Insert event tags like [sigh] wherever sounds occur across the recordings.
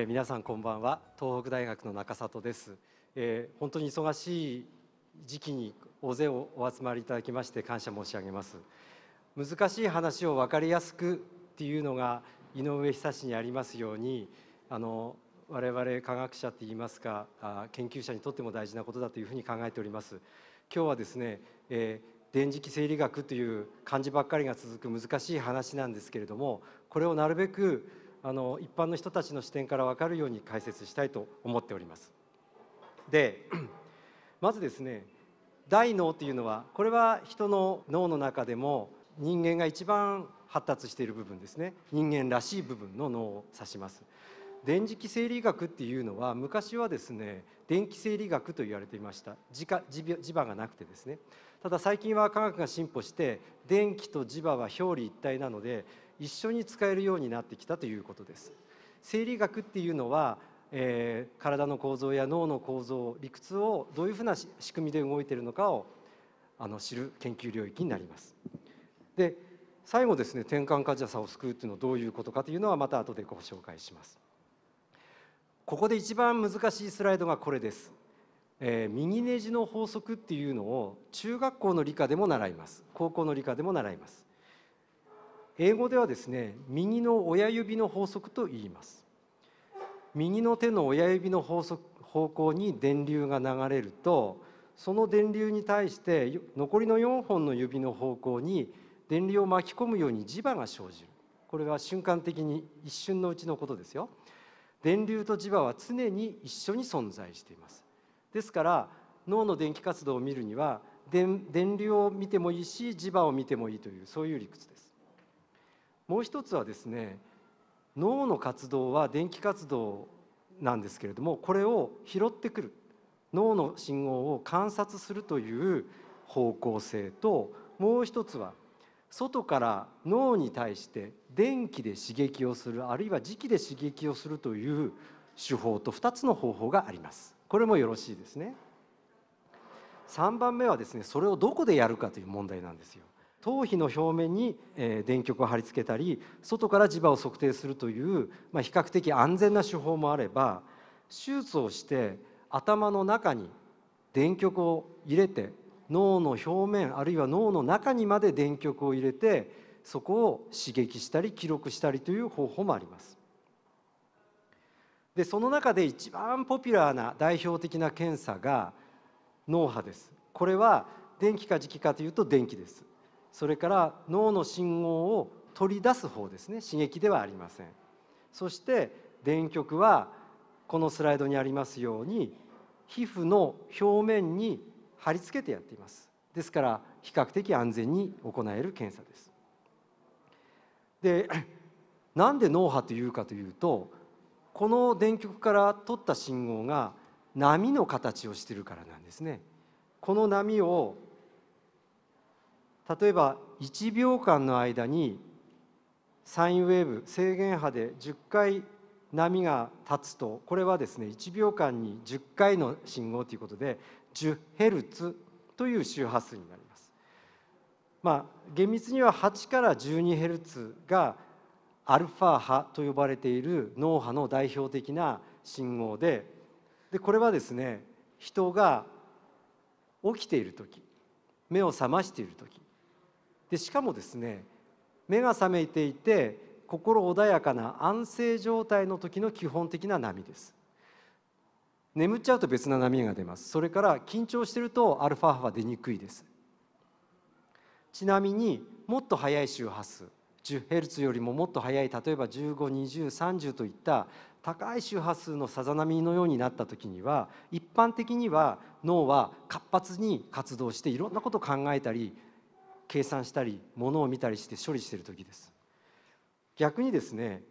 えー、皆さんこんばんは東北大学の中里です、えー、本当に忙しい時期に大勢お集まりいただきまして感謝申し上げます難しい話を分かりやすくっていうのが井上久志にありますようにあの我々科学者って言いますかあ研究者にとっても大事なことだというふうに考えております今日はですね、えー、電磁気生理学という漢字ばっかりが続く難しい話なんですけれどもこれをなるべくあの一般の人たちの視点から分かるように解説したいと思っております。で [clears throat] まずですね大脳というのはこれは人の脳の中でも人間が一番発達している部分ですね人間らしい部分の脳を指します。電磁気生理学っていうのは昔はですね電気生理学と言われていました磁化磁場がなくてですねただ最近は科学が進歩して電気と磁場は表裏一体なので一緒に使えるようになってきたということです生理学っていうのは、えー、体の構造や脳の構造理屈をどういうふうな仕組みで動いているのかをあの知る研究領域になりますで最後ですね転換患者さんを救うというのはどういうことかというのはまた後でご紹介しますここで一番難しいスライドがこれです、えー、右ネジの法則っていうのを中学校の理科でも習います高校の理科でも習います英語ではですね右の親指の法則と言います右の手の親指の法則方向に電流が流れるとその電流に対して残りの4本の指の方向に電流を巻き込むように磁場が生じるこれは瞬間的に一瞬のうちのことですよ電流と磁場は常に一緒に存在していますですから脳の電気活動を見るには電流を見てもいいし磁場を見てもいいというそういう理屈ですもう一つはですね脳の活動は電気活動なんですけれどもこれを拾ってくる脳の信号を観察するという方向性ともう一つは外から脳に対して電気で刺激をするあるいは磁気で刺激をするという手法と2つの方法がありますこれもよろしいですね3番目はですねそれをどこでやるかという問題なんですよ頭皮の表面に電極を貼り付けたり外から磁場を測定するという、まあ、比較的安全な手法もあれば手術をして頭の中に電極を入れて脳の表面あるいは脳の中にまで電極を入れてそこを刺激したり記録したりという方法もあります。でその中で一番ポピュラーな代表的な検査が脳波です。これは電気か磁気かというと電気です。それから脳の信号を取り出す方ですね刺激ではありませんそして電極はこのスライドにありますように皮膚の表面に貼り付けてやっていますですから比較的安全に行える検査ですで [clears throat] なんで脳波というかというとこの電極から取った信号が波の形をしてるからなんですねこの波を例えば1秒間の間にサインウェーブ制限波で10回波が立つとこれはですね1秒間に10回の信号ということで 10Hz という周波数になります。まあ、厳密には8から 12Hz がアルファ波と呼ばれている脳波の代表的な信号ででこれはですね人が起きている時目を覚ましている時でしかもですね目が覚めていて心穏やかな安静状態の時の基本的な波です眠っちゃうと別な波が出ますそれから緊張してるとアルファ波は出にくいですちなみにもっと速い周波数 10Hz よりももっと速い例えば152030といった高い周波数のさざ波のようになった時には一般的には脳は活発に活動していろんなことを考えたり計算したりものを見たりして処理している時です逆にですね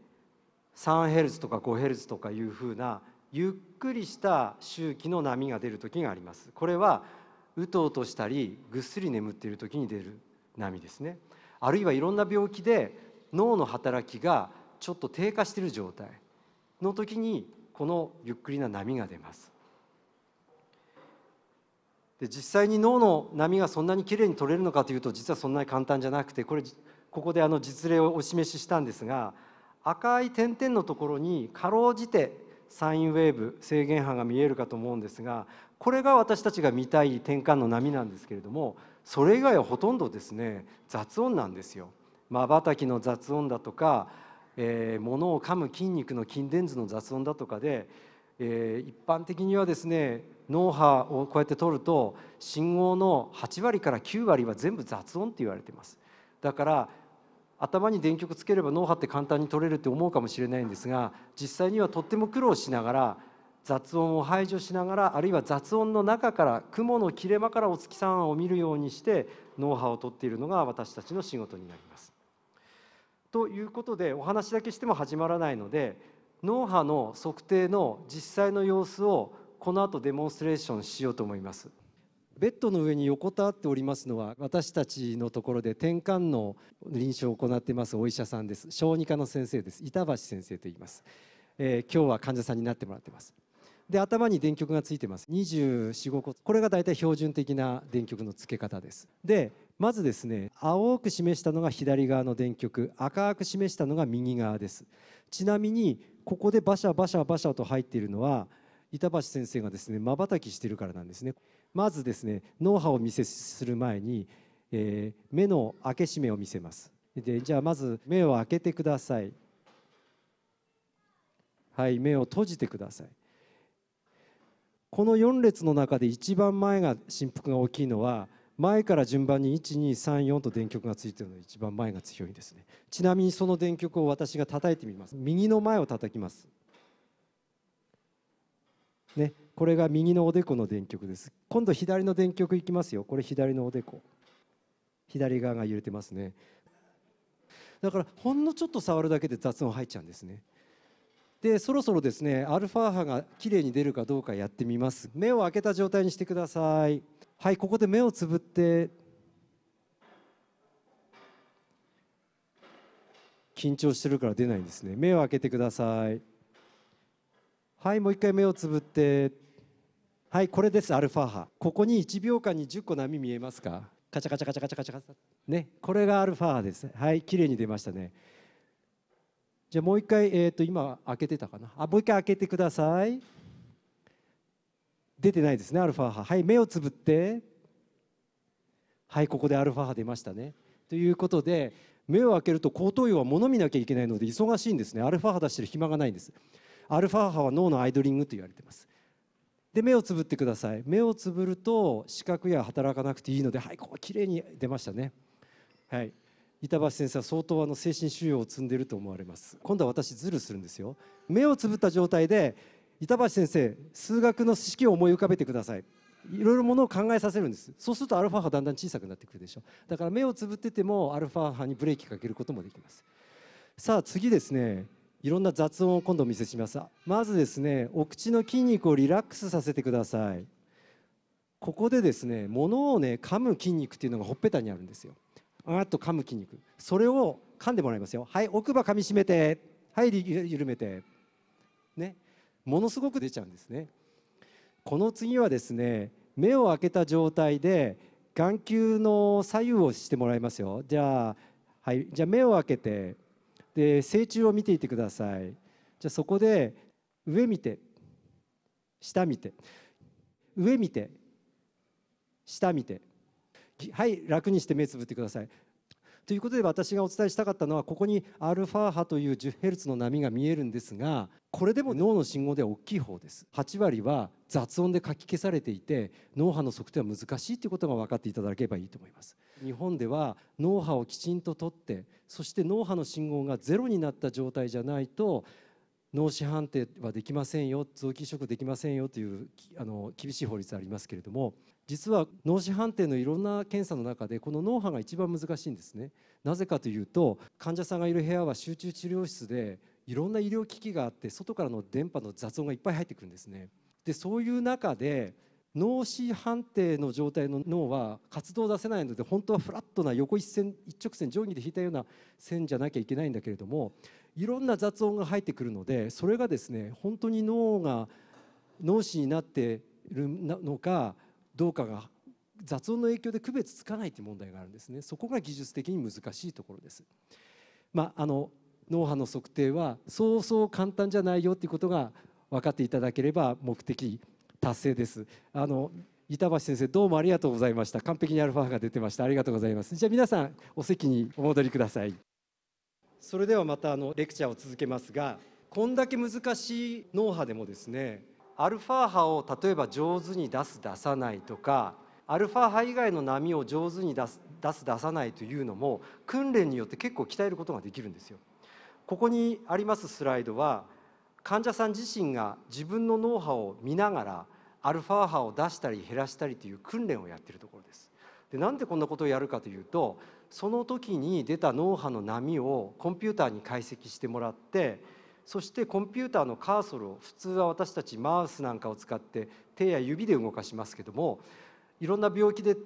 3Hz とか 5Hz とかいうふうなゆっくりした周期の波が出る時がありますこれはうとうとしたりぐっすり眠っている時に出る波ですねあるいはいろんな病気で脳の働きがちょっと低下している状態の時にこのゆっくりな波が出ますで実際に脳の波がそんなにきれいに取れるのかというと実はそんなに簡単じゃなくてこれここであの実例をお示ししたんですが赤い点々のところにかろうじてサインウェーブ制限波が見えるかと思うんですがこれが私たちが見たい転換の波なんですけれどもそれ以外はほとんどですね雑音なんですよ。まばたきの雑音だとか、えー、物を噛む筋肉の筋電図の雑音だとかで、えー、一般的にはですね脳波をこうやって取ると信号の8割から9割は全部雑音って言われてますだから頭に電極つければ脳波って簡単に取れるって思うかもしれないんですが実際にはとっても苦労しながら雑音を排除しながらあるいは雑音の中から雲の切れ間からお月さんを見るようにして脳波を取っているのが私たちの仕事になります。ということでお話だけしても始まらないので脳波の測定の実際の様子をこの後デモンストレーションしようと思いますベッドの上に横たわっておりますのは私たちのところで転換の臨床を行っていますお医者さんです小児科の先生です板橋先生と言います、えー、今日は患者さんになってもらってますで頭に電極がついてます245個これが大体標準的な電極の付け方ですでまずですね青く示したのが左側の電極赤く示したのが右側ですちなみにここでバシャバシャバシャと入っているのは板橋先生がですね瞬きしているからなんですねまずですね脳波を見せする前に、えー、目の開け閉めを見せますでじゃあまず目を開けてくださいはい目を閉じてくださいこの4列の中で一番前が振幅が大きいのは前から順番に1234と電極がついてるので一番前が強いんですねちなみにその電極を私が叩いてみます右の前を叩きますね、これが右のおでこの電極です今度左の電極いきますよこれ左のおでこ左側が揺れてますねだからほんのちょっと触るだけで雑音入っちゃうんですねでそろそろですねアルファ波がきれいに出るかどうかやってみます目を開けた状態にしてくださいはいここで目をつぶって緊張してるから出ないんですね目を開けてくださいはいもう一回目をつぶってはいこれですアルファ波ここに1秒間に10個波見えますかカチャカチャカチャカチャカチャカチャねこれがアルファ波ですはい綺麗に出ましたねじゃあもう一回、えー、と今開けてたかなあもう一回開けてください出てないですねアルファ波はい目をつぶってはいここでアルファ波出ましたねということで目を開けると後頭葉は物見なきゃいけないので忙しいんですねアルファ波出してる暇がないんですアルファ波は脳のアイドリングと言われていますで目をつぶってください目をつぶると視覚や働かなくていいのではいここ綺麗に出ましたねはい板橋先生は相当あの精神修養を積んでいると思われます今度は私ズルするんですよ目をつぶった状態で板橋先生数学の式を思い浮かべてくださいいろいろものを考えさせるんですそうするとアルファ波だんだん小さくなってくるでしょだから目をつぶっててもアルファ波にブレーキかけることもできますさあ次ですねいろんな雑音を今度お見せしますまずですねお口の筋肉をリラックスさせてくださいここでですね物をね噛む筋肉っていうのがほっぺたにあるんですよあっと噛む筋肉それを噛んでもらいますよはい奥歯噛みしめてはい緩めてねものすごく出ちゃうんですねこの次はですね目を開けた状態で眼球の左右をしてもらいますよじゃあはいじゃあ目を開けてで成虫を見ていてくださいじゃあそこで上見て下見て上見て下見てはい楽にして目つぶってくださいということで私がお伝えしたかったのはここに α 波という 10Hz の波が見えるんですがこれでも脳の信号では大きい方です8割は雑音でかき消されていて脳波の測定は難しいということが分かっていただければいいと思います日本では脳波をきちんと取ってそして脳波の信号がゼロになった状態じゃないと脳死判定はできませんよ臓器移植できませんよというあの厳しい法律ありますけれども実は脳死判定のいろんな検査の中でこの脳波が一番難しいんですねなぜかというと患者さんがいる部屋は集中治療室でいろんな医療機器があって外からの電波の雑音がいっぱい入ってくるんですねでそういう中で脳死判定の状態の脳は活動を出せないので本当はフラットな横一線一直線定規で引いたような線じゃなきゃいけないんだけれどもいろんな雑音が入ってくるのでそれがですね本当に脳が脳死になっているのかどうかが雑音の影響で区別つかないという問題があるんですねそこが技術的に難しいところです。まあ、あの脳波の測定はそうそう簡単じゃないよということが分かっていただければ目的達成です。あの板橋先生どうもありがとうございました完璧にアルファ波が出てましたありがとうございますじゃあ皆さんお席にお戻りくださいそれではまたあのレクチャーを続けますがこんだけ難しい脳波でもですねアルファ波を例えば上手に出す出さないとかアルファ波以外の波を上手に出す出す出さないというのも訓練によって結構鍛えることができるんですよ。ここにありますスライドは患者さん自身が自分の脳波を見ながらアルファ波を出したり減らしたりという訓練をやっているところです。でなんでこんなことをやるかというとその時に出た脳波の波をコンピューターに解析してもらってそしてコンピューターのカーソルを普通は私たちマウスなんかを使って手や指で動かしますけどもいろんな病気で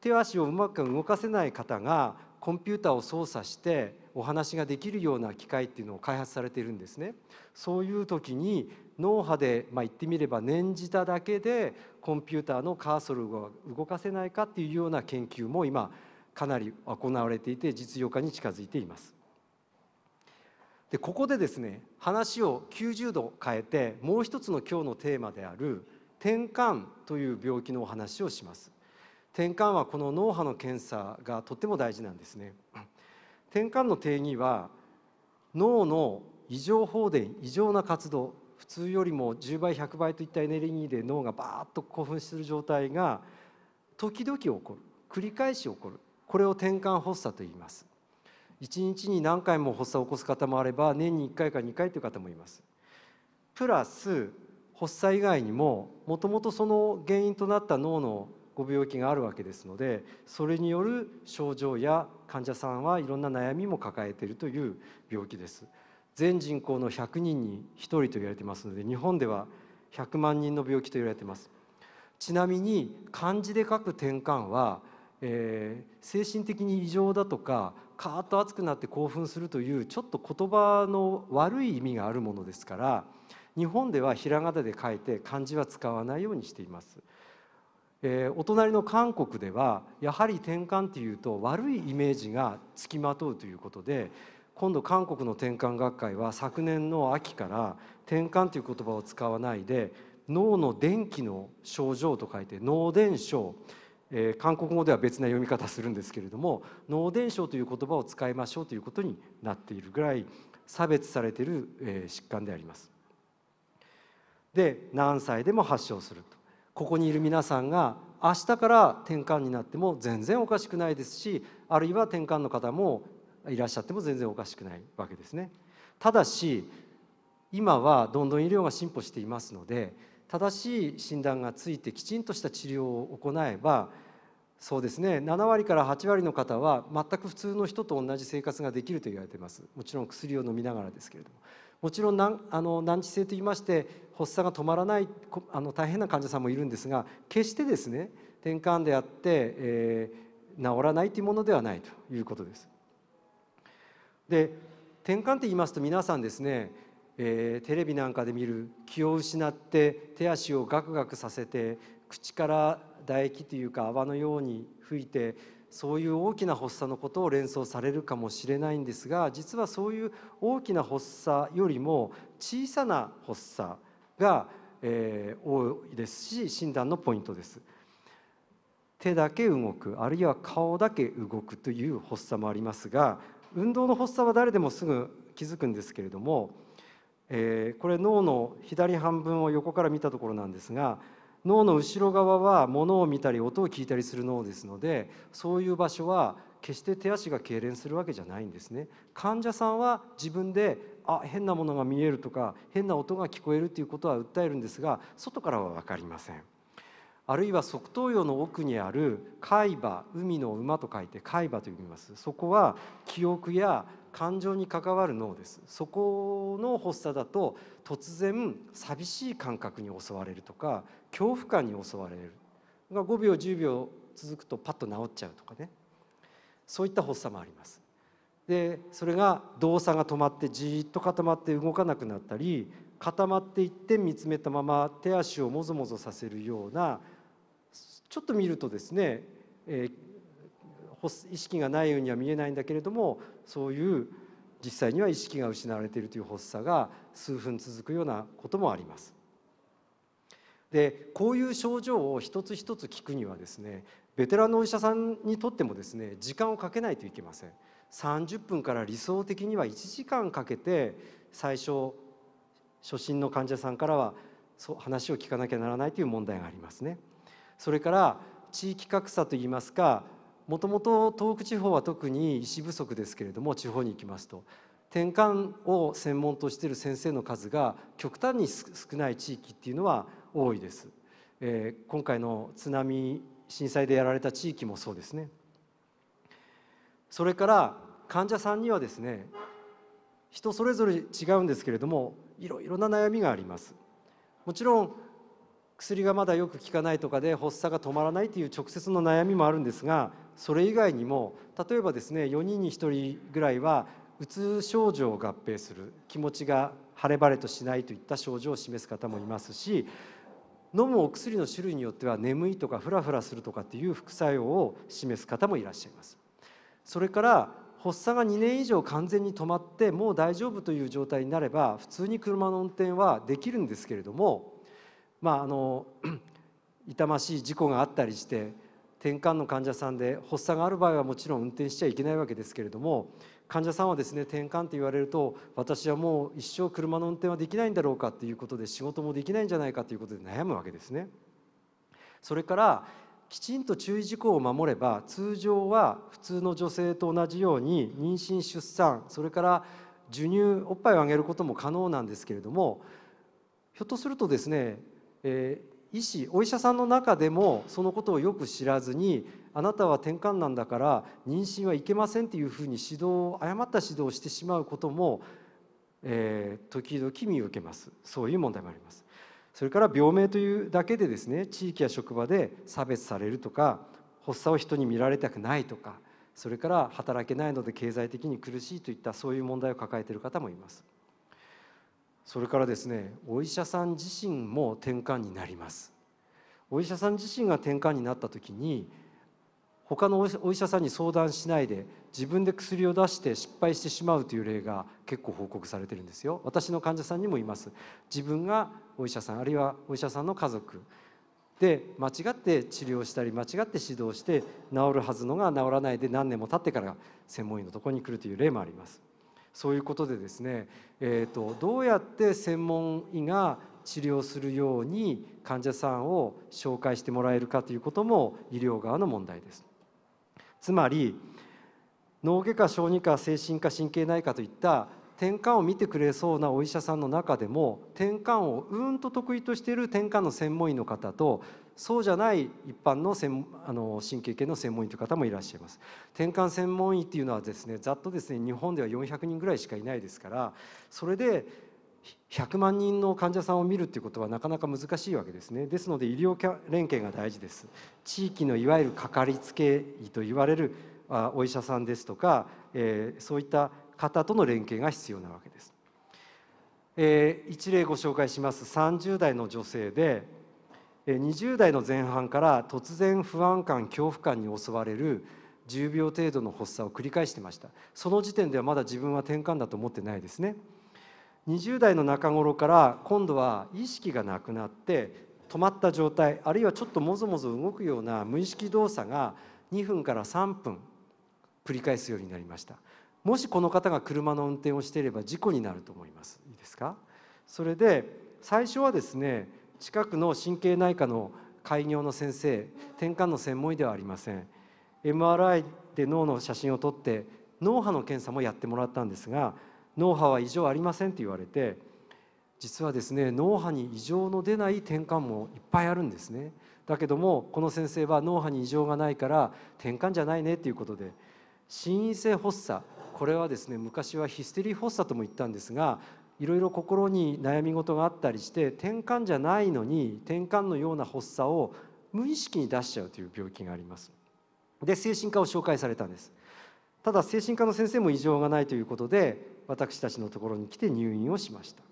手足をうまく動かせない方がコンピューターを操作してお話ができるような機械っていうのを開発されているんですね。そういう時に脳波で、まあ、言ってみれば念じただけでコンピューターのカーソルが動かせないかっていうような研究も今かなり行われていて実用化に近づいています。でここでですね話を90度変えてもう一つの今日のテーマである転換という病気のお話をします転換はこの脳波の検査がとっても大事なんですね転換の定義は脳の異常放電異常な活動普通よりも10倍100倍といったエネルギーで脳がバーッと興奮する状態が時々起こる繰り返し起こるこれを転換発作と言います1日に何回も発作を起こす方もあれば年に1回か2回という方もいますプラス発作以外にももともとその原因となった脳のご病気があるわけですのでそれによる症状や患者さんはいろんな悩みも抱えているという病気です全人口の100人に1人と言われてますので日本では100万人の病気と言われてますちなみに漢字で書く転換はえー、精神的に異常だとかカーッと熱くなって興奮するというちょっと言葉の悪い意味があるものですから日本ではひらがなで書いて漢字は使わないようにしています。えー、お隣の韓国ではやはり転換っていうと悪いイメージがつきまとうということで今度韓国の転換学会は昨年の秋から転換という言葉を使わないで脳の電気の症状と書いて脳電症えー、韓国語では別な読み方するんですけれども脳伝承という言葉を使いましょうということになっているぐらい差別されている、えー、疾患であります。で何歳でも発症するとここにいる皆さんが明日から転換になっても全然おかしくないですしあるいは転換の方もいらっしゃっても全然おかしくないわけですね。ただし今はどんどん医療が進歩していますので正しい診断がついてきちんとした治療を行えばそうですね7割から8割の方は全く普通の人と同じ生活ができると言われていますもちろん薬を飲みながらですけれどももちろん難あの難治性といいまして発作が止まらないあの大変な患者さんもいるんですが決してですね転換であって、えー、治らないというものではないということです。で転換って言いますと皆さんですね、えー、テレビなんかで見る気を失って手足をガクガクさせて口から唾液というか泡のように吹いてそういう大きな発作のことを連想されるかもしれないんですが実はそういう大きな発作よりも小さな発作が、えー、多いですし診断のポイントです。手だけ動くあるいは顔だけ動くという発作もありますが運動の発作は誰でもすぐ気づくんですけれども、えー、これ脳の左半分を横から見たところなんですが脳の後ろ側は物を見たり音を聞いたりする脳ですのでそういう場所は決して手足が痙攣するわけじゃないんですね患者さんは自分であ変なものが見えるとか変な音が聞こえるということは訴えるんですが外からは分かりませんあるいは側頭葉の奥にある海馬海の馬と書いて海馬と呼びますそこは記憶や感情に関わる脳ですそこの発作だと突然寂しい感覚に襲われるとか恐怖感に襲われるが5秒10秒続くとパッと治っちゃうとかねそういった発作もありますでそれが動作が止まってじっと固まって動かなくなったり固まっていって見つめたまま手足をもぞもぞさせるようなちょっと見るとですね、えー意識がないようには見えないんだけれどもそういう実際には意識が失われているという発作が数分続くようなこともあります。でこういう症状を一つ一つ聞くにはですねベテランのお医者さんにとってもですね時間をかけないといけません30分から理想的には1時間かけて最初初診の患者さんからは話を聞かなきゃならないという問題がありますねそれから地域格差といいますかもともと東北地方は特に医師不足ですけれども地方に行きますと転換を専門としている先生の数が極端に少ない地域っていうのは多いです、えー、今回の津波震災でやられた地域もそうですねそれから患者さんにはですね人それぞれ違うんですけれどもいろいろな悩みがありますもちろん薬がまだよく効かないとかで発作が止まらないという直接の悩みもあるんですがそれ以外にも例えばですね4人に1人ぐらいはうつ症状を合併する気持ちが晴れ晴れとしないといった症状を示す方もいますし飲むお薬の種類によっては眠いとかフラフラするとかっていう副作用を示す方もいらっしゃいます。それから発作が2年以上完全に止まってもう大丈夫という状態になれば普通に車の運転はできるんですけれどもまああの [clears throat] 痛ましい事故があったりして転換の患者さんで発作がある場合はもちろん運転しちゃいけないわけですけれども患者さんはですね転換って言われると私はもう一生車の運転はできないんだろうかということで仕事もできないんじゃないかということで悩むわけですね。それからきちんと注意事項を守れば通常は普通の女性と同じように妊娠出産それから授乳おっぱいをあげることも可能なんですけれどもひょっとするとですねえー、医師お医者さんの中でもそのことをよく知らずにあなたは転換なんだから妊娠はいけませんっていうふうに指導誤った指導をしてしまうことも、えー、時々見受けますそういう問題もありますそれから病名というだけでですね地域や職場で差別されるとか発作を人に見られたくないとかそれから働けないので経済的に苦しいといったそういう問題を抱えている方もいます。それからですねお医者さん自身も転換になりますお医者さん自身が転換になった時に他のお医者さんに相談しないで自分で薬を出して失敗してしまうという例が結構報告されてるんですよ私の患者さんにもいます自分がお医者さんあるいはお医者さんの家族で間違って治療したり間違って指導して治るはずのが治らないで何年も経ってから専門医のとこに来るという例もありますそういうことでですね、えーと、とどうやって専門医が治療するように患者さんを紹介してもらえるかということも医療側の問題です。つまり脳外科小児科精神科神経内科といった転換を見てくれそうなお医者さんの中でも転換をうんと得意としている転換の専門医の方とそうじゃない一般の専あの神経系の専門医という方もいらっしゃいます転換専門医っていうのはですねざっとですね日本では400人ぐらいしかいないですからそれで100万人の患者さんを見るっていうことはなかなか難しいわけですねですので医療連携が大事です地域のいわゆるかかりつけ医と言われるお医者さんですとか、えー、そういった方との連携が必要なわけです、えー、一例ご紹介します30代の女性で20代の前半から突然不安感恐怖感に襲われる10秒程度の発作を繰り返してましたその時点ではまだ自分は転換だと思ってないですね20代の中頃から今度は意識がなくなって止まった状態あるいはちょっともぞもぞ動くような無意識動作が2分から3分繰り返すようになりましたもしこの方が車の運転をしていれば事故になると思いますいいですかそれで最初はですね近くの神経内科の開業の先生転換の専門医ではありません MRI で脳の写真を撮って脳波の検査もやってもらったんですが脳波は異常ありませんと言われて実はですね脳波に異常の出ない転換もいっぱいあるんですねだけどもこの先生は脳波に異常がないから転換じゃないねっていうことで心因性発作これはですね昔はヒステリー発作とも言ったんですがいろいろ心に悩み事があったりして転換じゃないのに転換のような発作を無意識に出しちゃうという病気がありますで精神科を紹介されたんですただ精神科の先生も異常がないということで私たちのところに来て入院をしました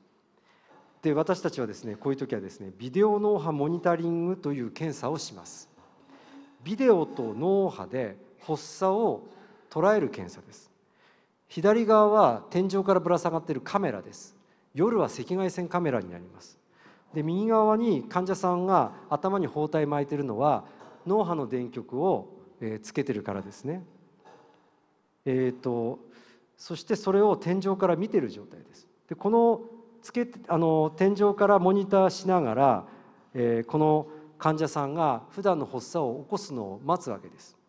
で私たちはですねこういう時はですねビデオ脳波モニタリングという検査をしますビデオと脳波で発作を捉える検査です左側は天井からぶら下がっているカメラです夜は赤外線カメラになりますで右側に患者さんが頭に包帯巻いてるのは脳波の電極を、えつけてるからですねえっ、ー、とそしてそれを天井から見てる状態ですでこのつけあの天井からモニターしながら、えー、この患者さんが普段の発作を起こすのを待つわけです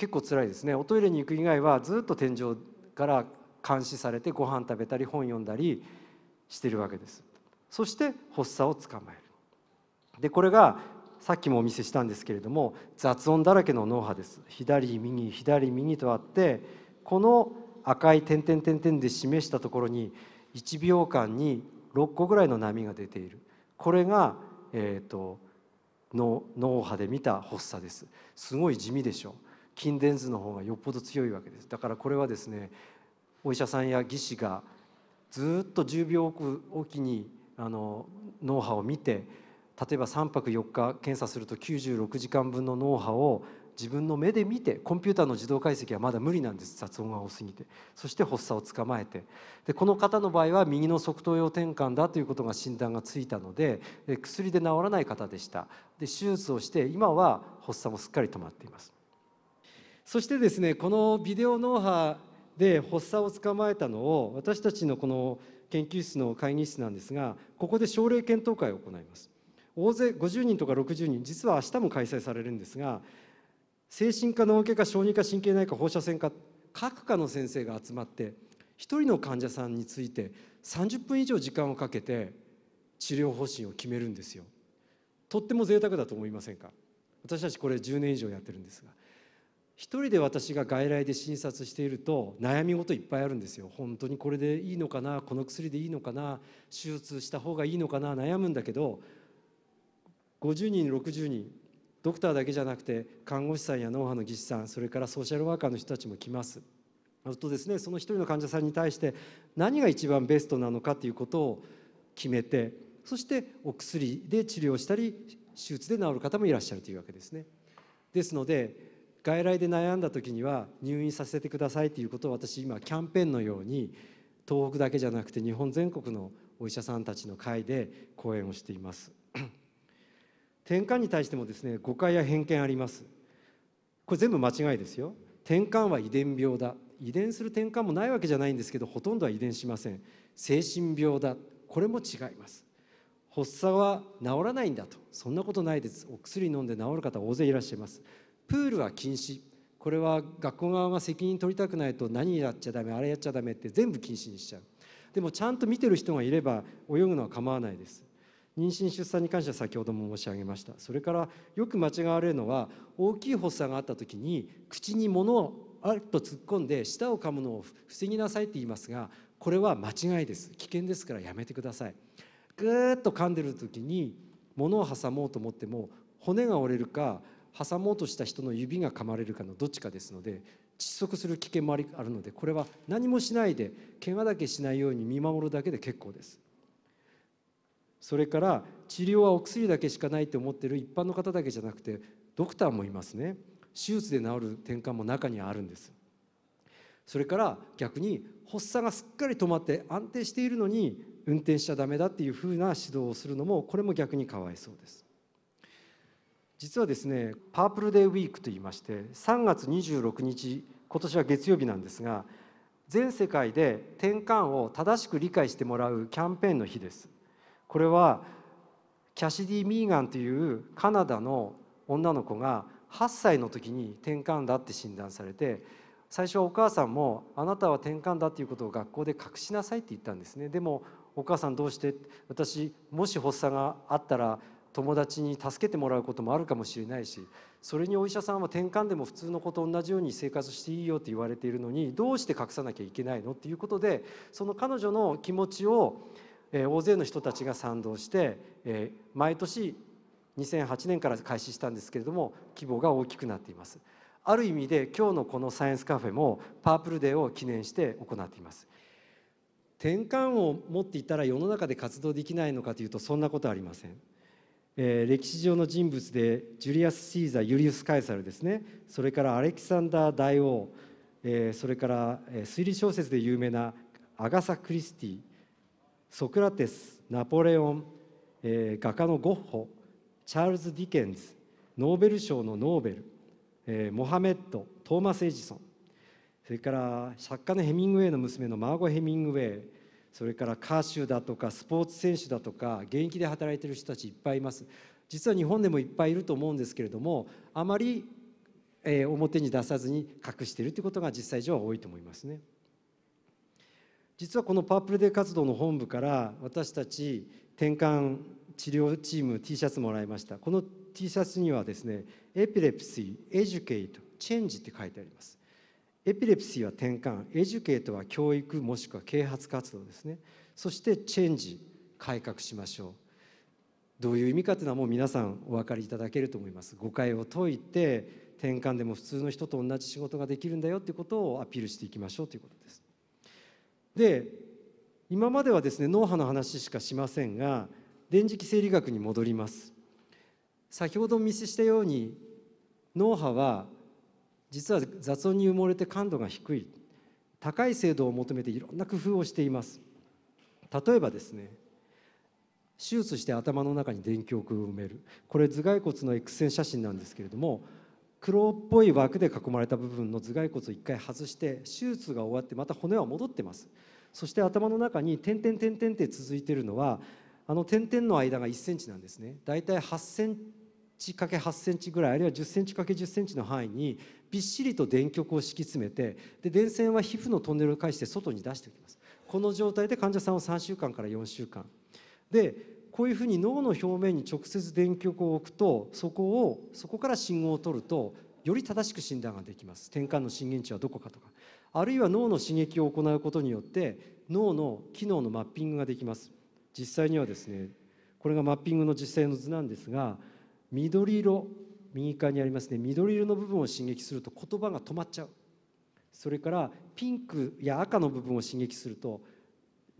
結構辛いですねおトイレに行く以外はずっと天井から監視されてご飯食べたり本読んだりしてるわけですそして発作を捕まえるでこれがさっきもお見せしたんですけれども雑音だらけの脳波です左右左右とあってこの赤い点点点点で示したところに1秒間に6個ぐらいの波が出ているこれが、えーと脳波で見た発作ですすごい地味でしょう筋電図の方がよっぽど強いわけですだからこれはですねお医者さんや技師がずっと10秒おきにあの脳波を見て例えば3泊4日検査すると96時間分の脳波を自分の目で見てコンピューターの自動解析はまだ無理なんです雑音が多すぎてそして発作を捕まえてでこの方の場合は右の側頭葉転換だということが診断がついたので薬で治らない方でしたで手術をして今は発作もすっかり止まっていますそしてですねこのビデオ脳波で発作を捕まえたのを私たちのこの研究室の会議室なんですがここで症例検討会を行います大勢50人とか60人実は明日も開催されるんですが精神科脳外科小児科神経内科放射線科各科の先生が集まって1人の患者さんについて30分以上時間をかけて治療方針を決めるんですよとっても贅沢だと思いませんか私たちこれ10年以上やってるんですが一人で私が外来で診察していると悩み事いっぱいあるんですよ本当にこれでいいのかなこの薬でいいのかな手術した方がいいのかな悩むんだけど50人60人ドクターだけじゃなくて看護師さんや脳波の技師さんそれからソーシャルワーカーの人たちも来ますあとですねその一人の患者さんに対して何が一番ベストなのかということを決めてそしてお薬で治療したり手術で治る方もいらっしゃるというわけですねですので外来で悩んだ時には入院させてくださいということを私今キャンペーンのように東北だけじゃなくて日本全国のお医者さんたちの会で講演をしています [coughs] 転換に対してもですね誤解や偏見ありますこれ全部間違いですよ転換は遺伝病だ遺伝する転換もないわけじゃないんですけどほとんどは遺伝しません精神病だこれも違います発作は治らないんだとそんなことないですお薬飲んで治る方大勢いらっしゃいますプールは禁止これは学校側が責任取りたくないと何やっちゃダメあれやっちゃダメって全部禁止にしちゃうでもちゃんと見てる人がいれば泳ぐのは構わないです妊娠出産に関しては先ほども申し上げましたそれからよく間違われるのは大きい発作があった時に口に物をあっと突っ込んで舌を噛むのを防ぎなさいって言いますがこれは間違いです危険ですからやめてくださいぐーっと噛んでる時に物を挟もうと思っても骨が折れるか挟もうとした人の指が噛まれるかのどっちかですので窒息する危険もあるのでこれは何もしないで怪我だけしないように見守るだけで結構です。それから治療はお薬だけしかないと思ってる一般の方だけじゃなくてドクターもいますね手術で治る転換も中にあるんですそれから逆に発作がすっかり止まって安定しているのに運転しちゃダメだっていうふうな指導をするのもこれも逆にかわいそうです実はですねパープルデーウィークといいまして3月26日今年は月曜日なんですが全世界で転換を正しく理解してもらうキャンペーンの日ですこれはキャシディ・ミーガンというカナダの女の子が8歳の時に転換だって診断されて最初はお母さんも「あなたは転換だ」っていうことを学校で隠しなさいって言ったんですねでもお母さんどうして私もし発作があったら友達に助けてもらうこともあるかもしれないしそれにお医者さんは転換でも普通の子と同じように生活していいよって言われているのにどうして隠さなきゃいけないのっていうことでその彼女の気持ちを、え大勢の人たちが賛同して、え毎年2008年から開始したんですけれども規模が大きくなっています。ある意味で今日のこのサイエンスカフェもパープルデーを記念して行っています。転換を持っていたら世の中で活動できないのかというとそんなことありません。えー、歴史上の人物でジュリアス・シーザーユリウス・カエサルですねそれからアレキサンダー大王、えー、それから、えー、推理小説で有名なアガサ・クリスティソクラテスナポレオン、えー、画家のゴッホチャールズ・ディケンズノーベル賞のノーベル、えー、モハメッドトーマス・エジソンそれから作家のヘミングウェイの娘のマーゴ・ヘミングウェイそれから歌手だとかスポーツ選手だとか現役で働いてる人たちいっぱいいます実は日本でもいっぱいいると思うんですけれどもあまり、え表に出さずに隠しているということが実際上は多いと思いますね実はこのパープルデー活動の本部から私たち転換治療チーム T シャツもらいましたこの T シャツにはですねエピレプシーエジュケイトチェンジって書いてありますエピレプシーは転換エデュケートは教育もしくは啓発活動ですねそしてチェンジ改革しましょうどういう意味かというのはもう皆さんお分かりいただけると思います誤解を解いて転換でも普通の人と同じ仕事ができるんだよということをアピールしていきましょうということですで今まではですね脳波の話しかしませんが電磁気生理学に戻ります先ほどお見せしたように脳波は実は雑音に埋もれて感度が低い高い精度を求めていろんな工夫をしています例えばですね手術して頭の中に電極を埋めるこれ頭蓋骨の X 線写真なんですけれども黒っぽい枠で囲まれた部分の頭蓋骨を一回外して手術が終わってまた骨は戻ってますそして頭の中に点々点々って続いてるのはあの点々の間が1センチなんですねだいたい8センチ 8cm×8cm ぐらいあるいは 10cm×10cm の範囲にびっしりと電極を敷き詰めてで電線は皮膚のトンネルを介して外に出しておきますこの状態で患者さんを3週間から4週間でこういうふうに脳の表面に直接電極を置くとそこをそこから信号を取るとより正しく診断ができます転換の震源地はどこかとかあるいは脳の刺激を行うことによって脳の機能のマッピングができます実際にはですねこれがマッピングの実際の図なんですが緑色右側にありますね緑色の部分を刺激すると言葉が止まっちゃうそれからピンクや赤の部分を刺激すると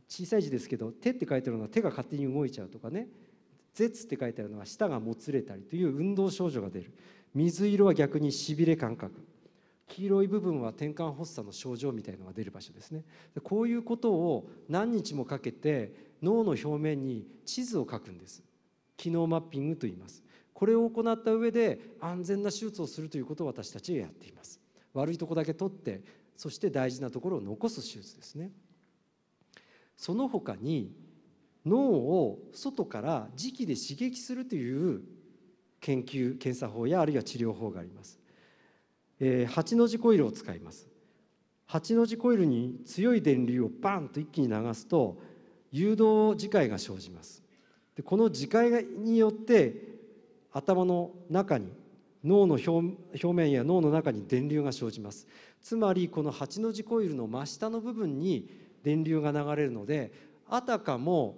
小さい字ですけど「手」って書いてあるのは手が勝手に動いちゃうとかね「舌」って書いてあるのは舌がもつれたりという運動症状が出る水色は逆にしびれ感覚黄色い部分は転換発作の症状みたいのが出る場所ですねこういうことを何日もかけて脳の表面に地図を書くんです機能マッピングと言いますこれを行った上で安全な手術をするということを私たちはやっています悪いとこだけ取ってそして大事なところを残す手術ですねその他に脳を外から磁気で刺激するという研究検査法やあるいは治療法があります、えー、8の字コイルを使います8の字コイルに強い電流をバンと一気に流すと誘導磁界が生じますでこの磁界によって頭の中に脳の表面や脳の中に電流が生じますつまりこの8の字コイルの真下の部分に電流が流れるのであたかも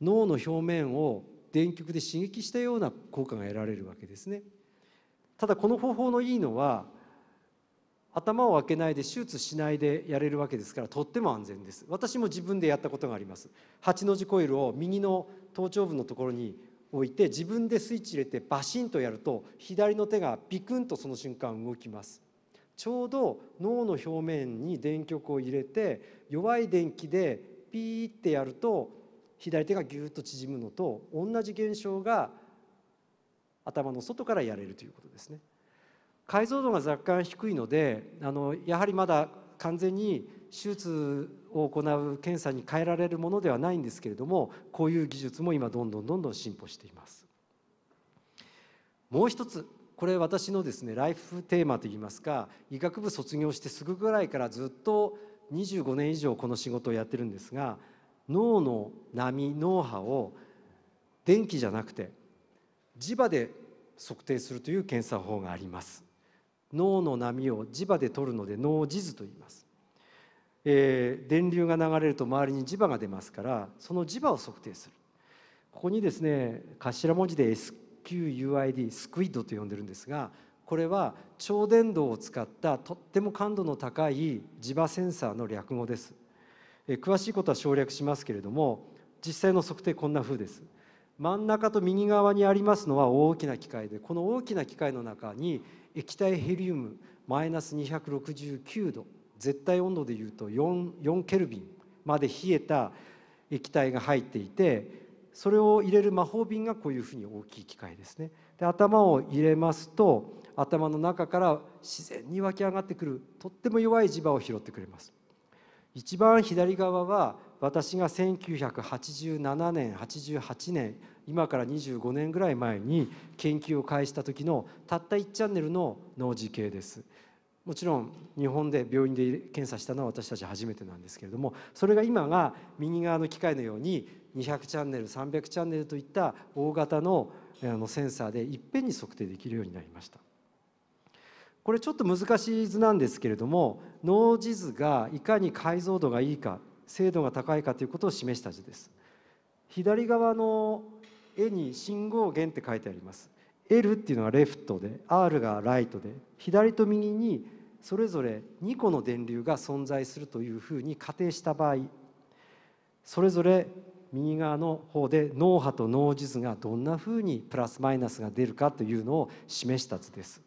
脳の表面を電極で刺激したような効果が得られるわけですねただこの方法のいいのは頭を開けないで手術しないでやれるわけですからとっても安全です私も自分でやったことがあります8の字コイルを右の頭頂部のところに置いて自分でスイッチ入れてバシンとやると左の手がビクンとその瞬間動きますちょうど脳の表面に電極を入れて弱い電気でピーってやると左手がギュッと縮むのと同じ現象が頭の外からやれるということですね解像度が若干低いのであのやはりまだ完全に手術を行う検査に変えられるものではないんですけれどもこういう技術も今どんどんどんどん進歩していますもう一つこれ私のですねライフテーマといいますか医学部卒業してすぐぐらいからずっと25年以上この仕事をやってるんですが脳の波脳波を電気じゃなくて磁場で測定するという検査法があります脳の波を磁場で取るので脳地図と言いますえー、電流が流れると周りに磁場が出ますからその磁場を測定するここにですね頭文字で SQUID スクイッドと呼んでるんですがこれは超電導を使ったとっても感度の高い磁場センサーの略語です、えー、詳しいことは省略しますけれども実際の測定こんな風です真ん中と右側にありますのは大きな機械でこの大きな機械の中に液体ヘリウムマイナス269度絶対温度でいうと 4, 4ケルビンまで冷えた液体が入っていてそれを入れる魔法瓶がこういうふうに大きい機械ですねで頭を入れますと頭の中から自然に湧き上がってくるとっても弱い磁場を拾ってくれます一番左側は私が1987年88年今から25年ぐらい前に研究を開始した時のたった1チャンネルの脳磁系ですもちろん日本で病院で検査したのは私たち初めてなんですけれどもそれが今が右側の機械のように200チャンネル300チャンネルといった大型のセンサーでいっぺんに測定できるようになりましたこれちょっと難しい図なんですけれども脳地図がいかに解像度がいいか精度が高いかということを示した図です左側の絵に信号源って書いてあります L っていうのがレフトで R がライトで左と右にそれぞれ2個の電流が存在するというふうに仮定した場合それぞれ右側の方で脳波と脳地図がどんなふうにプラスマイナスが出るかというのを示した図です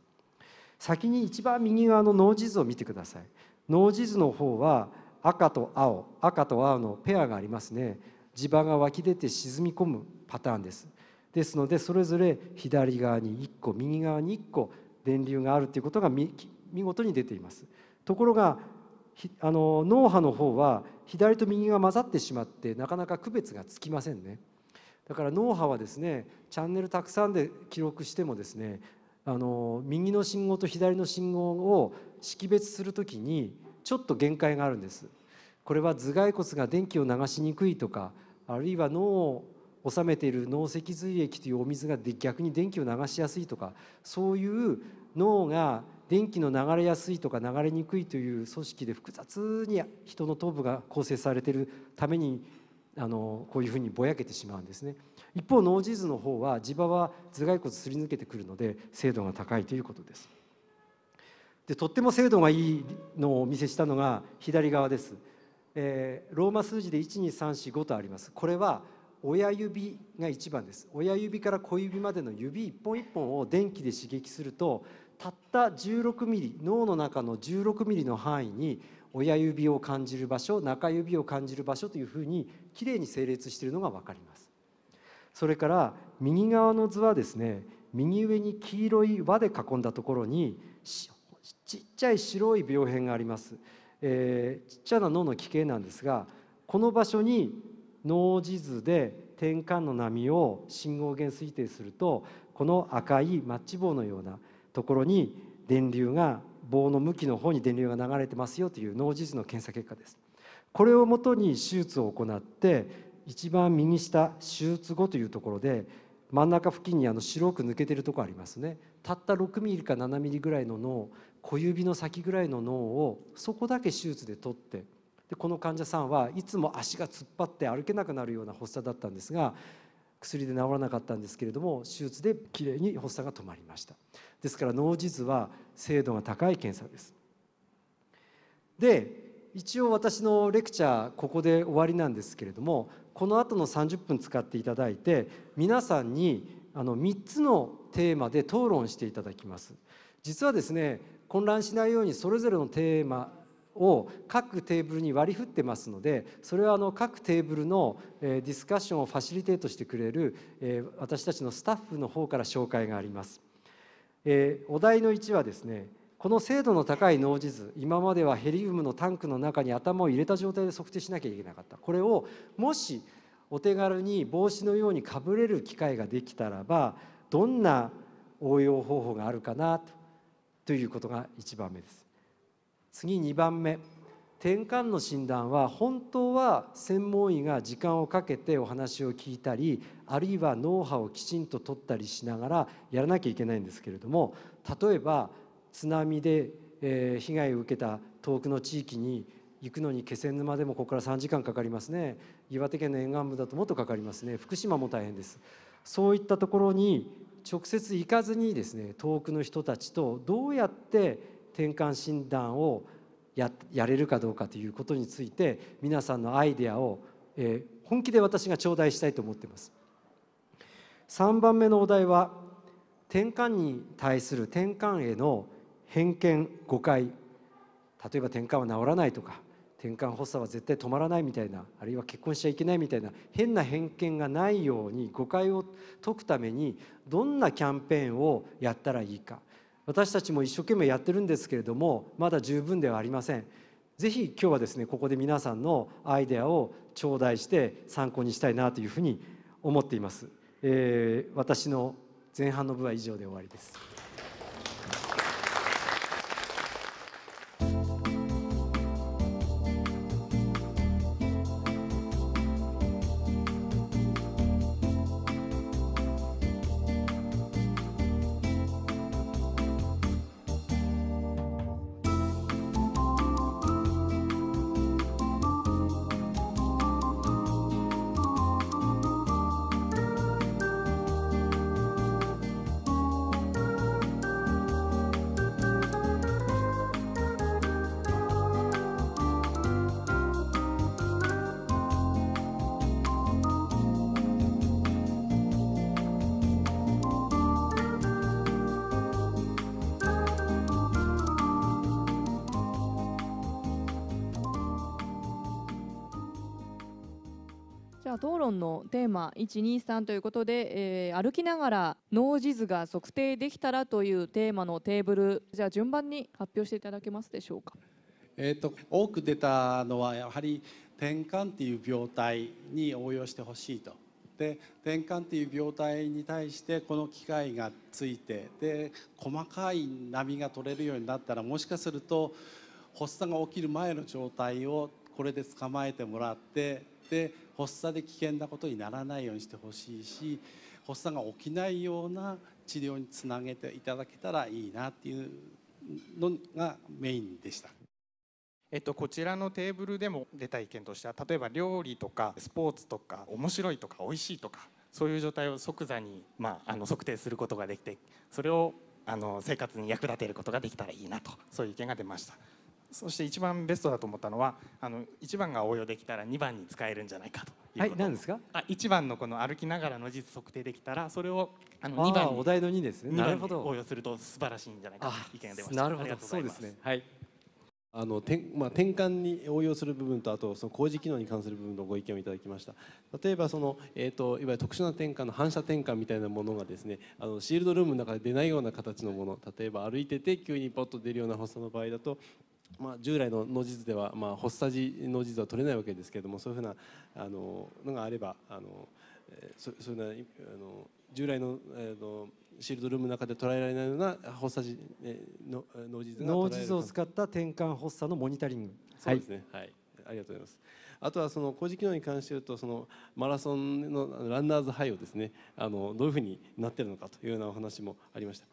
先に一番右側の脳地図を見てください脳地図の方は赤と青赤と青のペアがありますね地場が湧き出て沈み込むパターンですですのでそれぞれ左側に1個右側に1個電流があるということが見事に出ていますところがあの脳波の方は左と右が混ざってしまってなかなか区別がつきませんねだから脳波はですねチャンネルたくさんで記録してもですねあの右の信号と左の信号を識別するときにちょっと限界があるんですこれは頭蓋骨が電気を流しにくいとかあるいは脳を収めている脳脊髄液というお水が逆に電気を流しやすいとかそういう脳が電気の流れやすいとか流れにくいという組織で複雑に人の頭部が構成されているためにあのこういうふうにぼやけてしまうんですね一方脳地図の方は磁場は頭蓋骨すり抜けてくるので精度が高いということですでとっても精度がいいのをお見せしたのが左側です、えー、ローマ数字で12345とありますこれは親指が一番です親指から小指までの指一本一本を電気で刺激するとたった16ミリ脳の中の16ミリの範囲に親指を感じる場所中指を感じる場所というふうにきれいに整列しているのが分かりますそれから右側の図はですね右上に黄色い輪で囲んだところにちっちゃい白い病変があります、えー、ちっちゃな脳の奇形なんですがこの場所に脳地図で転換の波を信号源推定するとこの赤いマッチ棒のようなところに電流が棒の向きの方に電流が流れてますよという脳地図の検査結果です。これをもとに手術を行って一番右下手術後というところで真ん中付近にあの白く抜けてるとこありますねたった6ミリか7ミリぐらいの脳小指の先ぐらいの脳をそこだけ手術で取ってでこの患者さんはいつも足が突っ張って歩けなくなるような発作だったんですが薬で治らなかったんですけれども手術できれいに発作が止まりましたですから脳地図は精度が高い検査ですで一応私のレクチャーここで終わりなんですけれどもこの後の30分使っていただいて皆さんにあの3つのテーマで討論していただきます実はですね混乱しないようにそれぞれのテーマを各テーブルに割り振ってますのでそれはあの各テーブルのディスカッションをファシリテートしてくれる私たちのスタッフの方から紹介があります。お題の1はですねこの精度の高い脳地図今まではヘリウムのタンクの中に頭を入れた状態で測定しなきゃいけなかったこれをもしお手軽に帽子のようにかぶれる機会ができたらばどんな応用方法があるかなということが1番目です。次2番目転換の診断は本当は専門医が時間をかけてお話を聞いたりあるいは脳波をきちんと取ったりしながらやらなきゃいけないんですけれども例えば津波で被害を受けた遠くの地域に行くのに気仙沼でもここから3時間かかりますね岩手県の沿岸部だともっとかかりますね福島も大変ですそういったところに直接行かずにですね遠くの人たちとどうやって転換診断をややれるかどうかということについて皆さんのアイデアを、えー、本気で私が頂戴したいと思っています3番目のお題は転換に対する転換への偏見誤解例えば転換は治らないとか転換発作は絶対止まらないみたいなあるいは結婚しちゃいけないみたいな変な偏見がないように誤解を解くためにどんなキャンペーンをやったらいいか私たちも一生懸命やってるんですけれどもまだ十分ではありませんぜひ今日はですねここで皆さんのアイデアを頂戴して参考にしたいなというふうに思っています、えー、私の前半の部は以上で終わりです討論のテーマ123ということで、えー、歩きながら脳地図が測定できたらというテーマのテーブルじゃあ順番に発表していただけますでしょうか。えーと、多く出たのはやはり転換っていう病態に応用してほしいと。で転換っていう病態に対してこの機械がついてで細かい波が取れるようになったらもしかすると発作が起きる前の状態をこれで捕まえてもらってで発作で危険なことにならないようにしてほしいし発作が起きないような治療につなげていただけたらいいなっていうのがメインでした。えっと、こちらのテーブルでも出た意見としては例えば料理とかスポーツとか面白いとか美味しいとかそういう状態を即座に、まあ、あの測定することができてそれをあの生活に役立てることができたらいいなとそういう意見が出ました。そして一番ベストだと思ったのはあの1番が応用できたら2番に使えるんじゃないかとはい、んですか？あ、一番のこの歩きながらの実測定できたら、それをあの二番お題の二ですね。なるほど。応用すると素晴らしいんじゃないか意見が出ました。なるほど。そうですね。はい。あの転まあ、転換に応用する部分とあとその工事機能に関する部分のご意見をいただきました例えばその、えーと、といわゆる特殊な転換の反射転換みたいなものがですねあのシールドルームの中で出ないような形のもの例えば歩いてて急にポッと出るような発作の場合だとまあ、従来の脳地図では、まあ、発作時脳地図は取れないわけですけれどもそういうふうなあののがあればあのえそそういうなあの従来の,、えー、のシールドルームの中で捉えられないような発作時、えー、の脳地図が脳地図を使った転換発作のモニタリングそうですね、はい、はい、ありがとうございます。あとはその工事機能に関して言うとそのマラソンのランナーズハイをですねあのどういうふうになってるのかというようなお話もありました。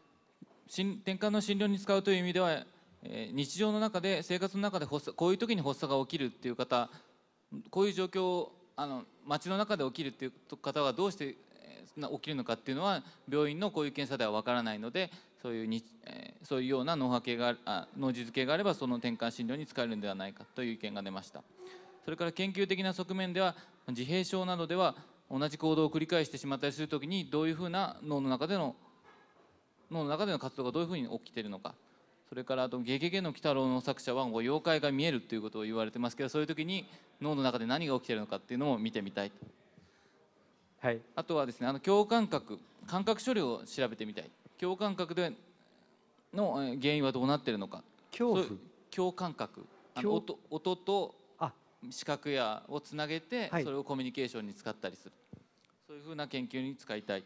新転換の診療に使うという意味ではえ日常の中で生活の中で発作こういう時に発作が起きるっていう方こういう状況あの街の中で起きるっていう方はどうして起きるのかっていうのは病院のこういう検査では分からないのでそういうに、えそういうような脳波系があ地図系があればその転換診療に使えるんではないかという意見が出ましたそれから研究的な側面では自閉症などでは同じ行動を繰り返してしまったりする時にどういうふうな脳の中での脳の中での活動がどういうふうに起きているのかそれからあと「ゲゲゲの鬼太郎」の作者は妖怪が見えるということを言われてますけどそういう時に脳の中で何が起きてるのかっていうのも見てみたいと、はい、あとはですねあの共感覚感覚処理を調べてみたい共感覚での原因はどうなってるのか恐怖共感覚音音と視覚やをつなげて、それをコミュニケーションに使ったりするそういうふうな研究に使いたい。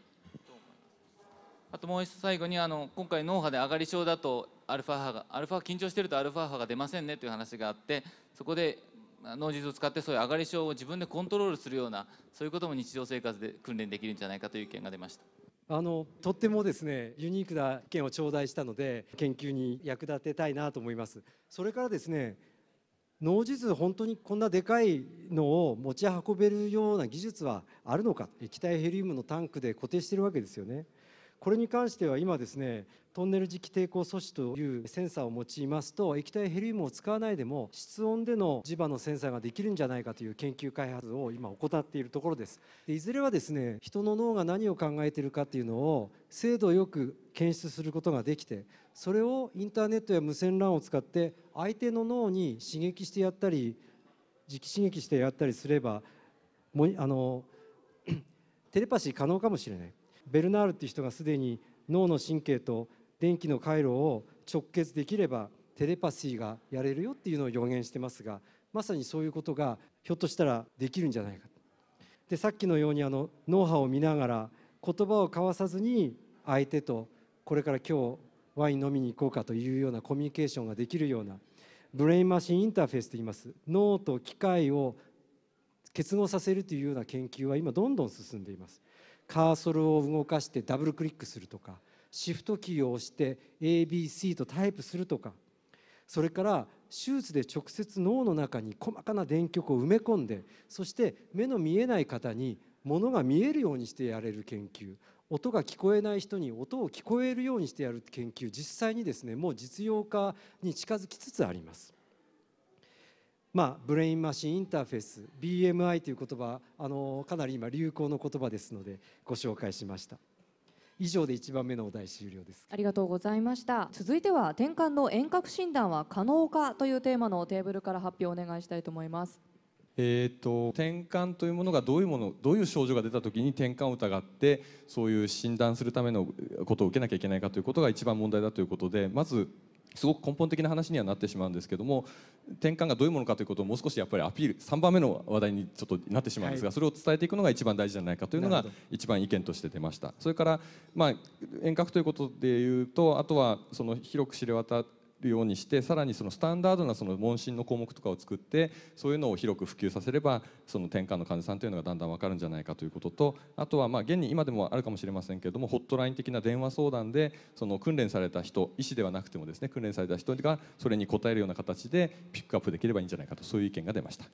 あともう一つ最後にあの今回脳波で上がり症だとアルファ波がアルファ緊張してるとアルファ波が出ませんねという話があってそこで脳術を使ってそういう上がり症を自分でコントロールするようなそういうことも日常生活で訓練できるんじゃないかという意見が出ました。あのとってもですねユニークな意見を頂戴したので研究に役立てたいなと思います。それからですね脳実本当にこんなでかいのを持ち運べるような技術はあるのか液体ヘリウムのタンクで固定してるわけですよねこれに関しては今ですねトンネル磁気抵抗素子というセンサーを用いますと液体ヘリウムを使わないでも室温での磁場のセンサーができるんじゃないかという研究開発を今怠っているところですでいずれはですね人の脳が何を考えているかっていうのを精度よく検出することができてそれをインターネットや無線 LAN を使って相手の脳に刺激してやったり磁気刺激してやったりすればもあの [clears throat] テレパシー可能かもしれないベルナールっていう人がすでに脳の神経と電気の回路を直結できればテレパシーがやれるよっていうのを予言してますがまさにそういうことがひょっとしたらできるんじゃないかでさっきのようにあの脳波を見ながら言葉を交わさずに相手とこれから今日ワイン飲みに行こうかというようなコミュニケーションができるようなブレインマシンインターフェースといいます脳と機械を結合させるというような研究は今どんどん進んでいますカーソルを動かしてダブルクリックするとかシフトキーを押して ABC とタイプするとかそれから手術で直接脳の中に細かな電極を埋め込んでそして目の見えない方にものが見えるようにしてやれる研究音が聞こえない人に音を聞こえるようにしてやる研究実際にですねもう実用化に近づきつつあります。まあ、ブレインマシンインターフェース BMI という言葉あのかなり今流行の言葉ですのでご紹介しました以上で1番目のお題終了ですありがとうございました続いては転換の遠隔診断は可能かというテーマのテーブルから発表お願いしたいと思いますえーと、と転換というものがどういうものどういう症状が出た時に転換を疑ってそういう診断するためのことを受けなきゃいけないかということが一番問題だということでまずすごく根本的な話にはなってしまうんですけども転換がどういうものかということをもう少しやっぱりアピール3番目の話題にちょっとなってしまうんですが、はい、それを伝えていくのが一番大事じゃないかというのが一番意見として出ましたそれから、まあ、遠隔ということでいうとあとはその広く知れ渡るようにしてさらにそのスタンダードなその問診の項目とかを作ってそういうのを広く普及させればその転換の患者さんというのがだんだん分かるんじゃないかということとあとはまあ現に今でもあるかもしれませんけれどもホットライン的な電話相談でその訓練された人医師ではなくてもですね訓練された人がそれに応えるような形でピックアップできればいいんじゃないかとそういう意見が出ました。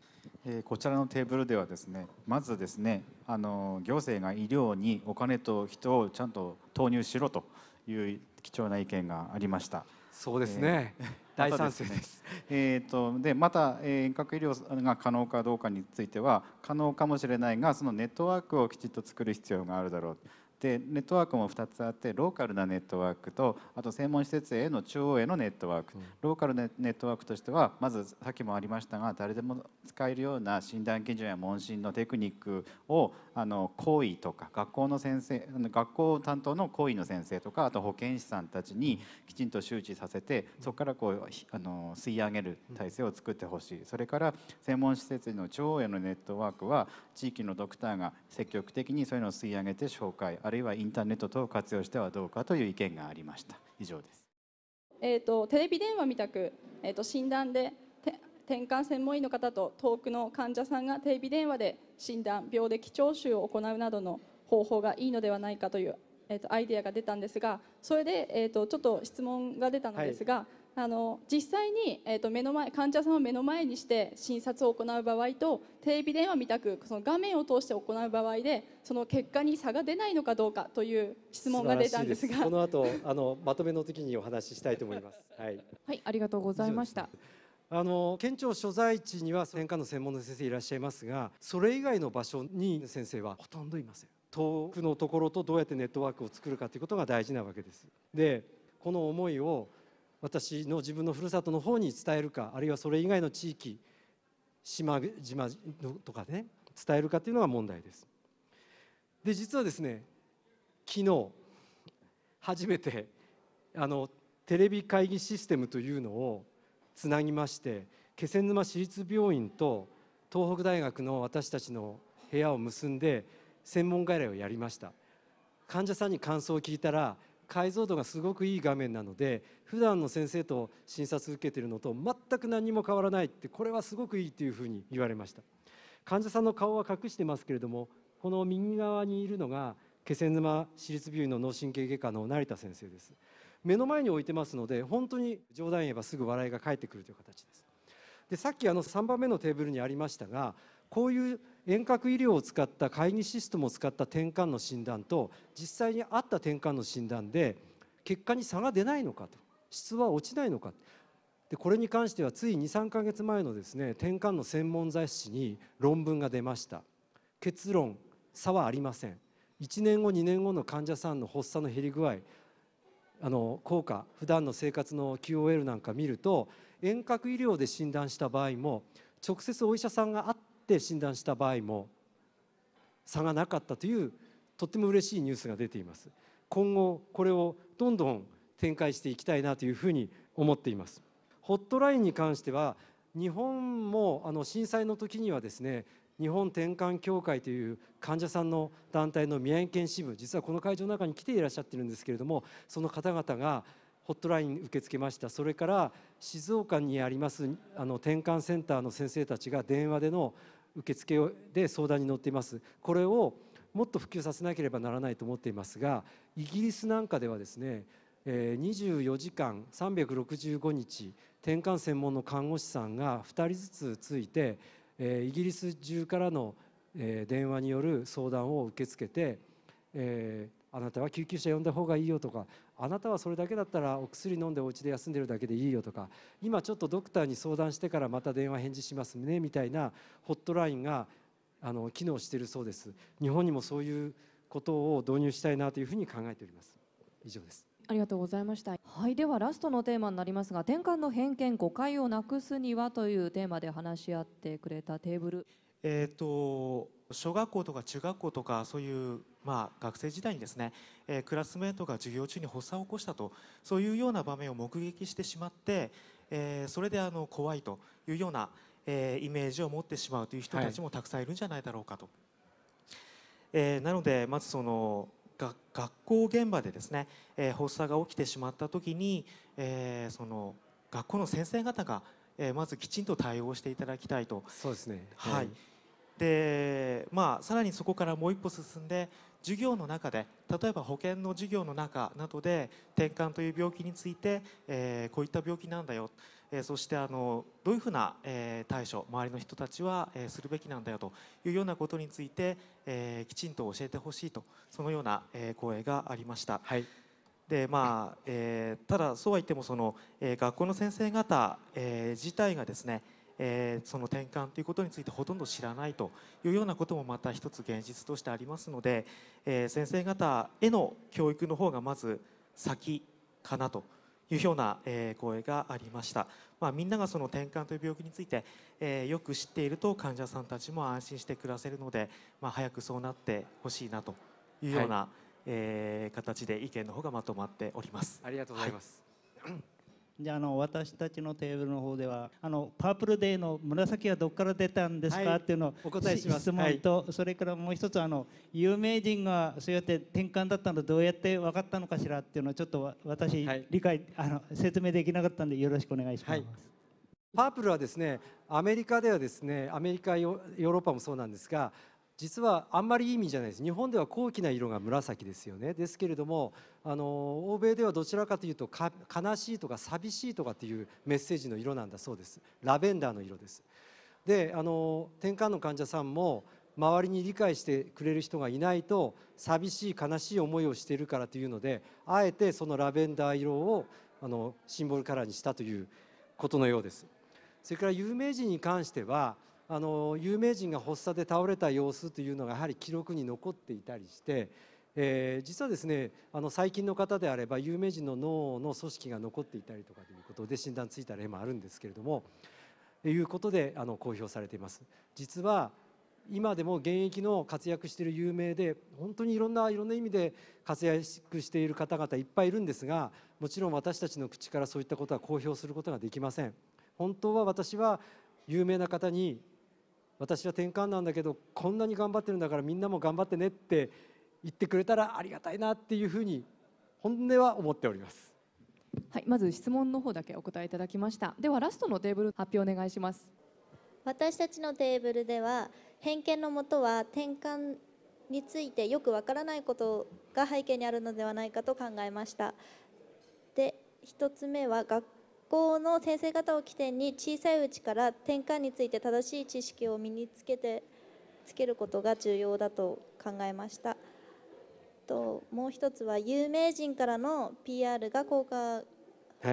えこちらのテーブルではですねまずですねあの行政が医療にお金と人をちゃんと投入しろという貴重な意見がありました。そうですね、えー、大賛成です。えーと、でまた、え遠隔医療が可能かどうかについては可能かもしれないがそのネットワークをきちっと作る必要があるだろう。でネットワークも2つあってローカルなネットワークとあと専門施設への中央へのネットワーク、ローカルなネットワークとしてはまずさっきもありましたが誰でも使えるような診断基準や問診のテクニックをあの行医とか学校の先生学校担当の行医の先生とかあと保健師さんたちにきちんと周知させてそこからこうあの吸い上げる体制を作ってほしいそれから専門施設の中央へのネットワークは地域のドクターが積極的にそういうのを吸い上げて紹介あるいはインターネット等を活用してはどうかという意見がありました以上です、えーと、テレビ電話みたく、えーと、診断で転換専門医の方と遠くの患者さんがテレビ電話で診断病歴聴取を行うなどの方法がいいのではないかという、えーと、とアイデアが出たんですがそれで、えー、とちょっと質問が出たのですが、はいあの実際に、えー、と目の前患者さんを目の前にして診察を行う場合とテレビ電話みたくその画面を通して行う場合でその結果に差が出ないのかどうかという質問が出たんですがこ [laughs] の後あのまとめの時にお話ししたいと思います。[laughs] はい、はい、ありがとうございました。あの県庁所在地には専科の専門の先生いらっしゃいますがそれ以外の場所に先生はほとんどいません遠くのところとどうやってネットワークを作るかということが大事なわけですでこの思いを私の自分のふるさとの方に伝えるかあるいはそれ以外の地域島島とかね伝えるかというのが問題です。で実はですね昨日初めてあのテレビ会議システムというのをつなぎまして気仙沼市立病院と東北大学の私たちの部屋を結んで専門外来をやりました患者さんに感想を聞いたら解像度がすごくいい画面なので普段の先生と診察受けてるのと全く何も変わらないってこれはすごくいいというふうに言われました患者さんの顔は隠してますけれどもこの右側にいるのが気仙沼市立病院の脳神経外科の成田先生です目の前に置いてますので本当に冗談言えばすぐ笑いが返ってくるという形ですでさっきあの3番目のテーブルにありましたがこういう遠隔医療を使った会議システムを使った転換の診断と実際にあった転換の診断で結果に差が出ないのかと質は落ちないのかでこれに関してはつい23か月前のですね転換の専門雑誌に論文が出ました結論差はありません1年後2年後の患者さんの発作の減り具合あの効果普段の生活の QOL なんか見ると遠隔医療で診断した場合も直接お医者さんが会ってって診断した場合も差がなかったというとっても嬉しいニュースが出ています今後これをどんどん展開していきたいなというふうに思っていますホットラインに関しては日本もあの震災の時にはですね日本転換協会という患者さんの団体の宮城県支部実はこの会場の中に来ていらっしゃってるんですけれどもその方々がホットライン受け付けましたそれから静岡にありますあの転換センターの先生たちが電話での受付で相談に乗っていますこれをもっと普及させなければならないと思っていますがイギリスなんかではですね24時間365日転換専門の看護師さんが2人ずつついてイギリス中からの電話による相談を受け付けてあなたは救急車呼んだ方がいいよとかあなたはそれだけだったらお薬飲んでお家で休んでるだけでいいよとか今ちょっとドクターに相談してからまた電話返事しますねみたいなホットラインがあの機能しているそうです日本にもそういうことを導入したいなというふうに考えております以上ですありがとうございましたはいではラストのテーマになりますが転換の偏見誤解をなくすにはというテーマで話し合ってくれたテーブルえーと、小学校とか中学校とかそういう、まあ、学生時代にですね、えー、クラスメートが授業中に発作を起こしたとそういうような場面を目撃してしまって、えー、それであの怖いというような、えー、イメージを持ってしまうという人たちもたくさんいるんじゃないだろうかと。はい、えなのでまずそのが学校現場でですね、え発作が起きてしまった時に、えその学校の先生方が、えまずきちんと対応していただきたいと。そうですね、はい、はいでまあ、さらにそこからもう一歩進んで授業の中で例えば保険の授業の中などで転換という病気について、えー、こういった病気なんだよ、えー、そしてあのどういうふうな、えー、対処周りの人たちは、えー、するべきなんだよというようなことについて、えー、きちんと教えてほしいとそのような、えー、声がありました。はいでまあえー、ただそうは言ってもその、えー、学校の先生方、えー、自体がですねえー、その転換ということについてほとんど知らないというようなこともまた一つ現実としてありますので、えー、先生方への教育の方がまず先かなというような声がありました、まあ、みんながその転換という病気について、えー、よく知っていると患者さんたちも安心して暮らせるので、まあ、早くそうなってほしいなというような、はい、えー、形で意見の方がまとまっております。ありがとうございます、はいじゃあの私たちのテーブルの方ではあのパープルデーの紫はどこから出たんですか、はい、っていうのをお答えします質問と、はい、それからもう一つあの有名人がそうやって転換だったのどうやって分かったのかしらっていうのをちょっと私、はい、理解あの説明できなかったんでよろしくお願いします。パープルはですねアメリカではですねアメリカヨーロッパもそうなんですが実はあんまりいい意味じゃないです日本では高貴な色が紫ですよねですけれどもあの欧米ではどちらかというと悲しいとか寂しいとかっていうメッセージの色なんだそうですラベンダーの色ですであの転換の患者さんも周りに理解してくれる人がいないと寂しい悲しい思いをしているからというのであえてそのラベンダー色をあのシンボルカラーにしたということのようですそれから有名人に関してはあの有名人が発作で倒れた様子というのがやはり記録に残っていたりして、えー、実はですねあの最近の方であれば有名人の脳の組織が残っていたりとかということで診断ついた例もあるんですけれどもいうことであの公表されています。実は今でも現役の活躍している有名で本当にいろんないろんな意味で活躍している方々いっぱいいるんですがもちろん私たちの口からそういったことは公表することができません本当は私は有名な方に私は転換なんだけどこんなに頑張ってるんだからみんなも頑張ってねって言ってくれたらありがたいなっていうふうに本音は思っております。はい、まず質問の方だけお答えいただきました。ではラストのテーブル発表お願いします。私たちのテーブルでは偏見のもとは転換についてよくわからないことが背景にあるのではないかと考えました。で、1つ目は学校の先生方を起点に小さいうちから転換について正しい知識を身につけてつけることが重要だと考えましたともう一つは有名人からの PR が効果、はい、